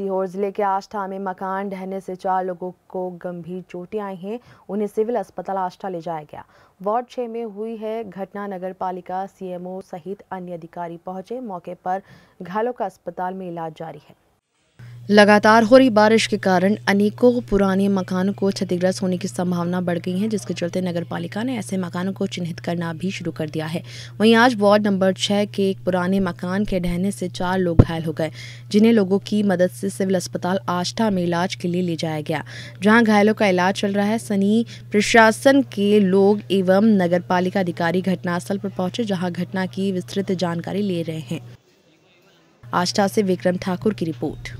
सीहोर जिले के आष्ठा में मकान ढहने से चार लोगों को गंभीर चोटें आई हैं उन्हें सिविल अस्पताल आष्ठा ले जाया गया वार्ड छः में हुई है घटना नगर पालिका सीएमओ सहित अन्य अधिकारी पहुंचे मौके पर घायलों का अस्पताल में इलाज जारी है लगातार हो रही बारिश के कारण अनेकों पुराने मकानों को क्षतिग्रस्त होने की संभावना बढ़ गई है जिसके चलते नगर पालिका ने ऐसे मकानों को चिन्हित करना भी शुरू कर दिया है वहीं आज वार्ड नंबर छह के एक पुराने मकान के ढहने से चार लोग घायल हो गए जिन्हें लोगों की मदद से सिविल अस्पताल आस्था में इलाज के लिए ले जाया गया जहाँ घायलों का इलाज चल रहा है सनी प्रशासन के लोग एवं नगर अधिकारी घटनास्थल पर पहुंचे जहाँ घटना की विस्तृत जानकारी ले रहे हैं आस्था से विक्रम ठाकुर की रिपोर्ट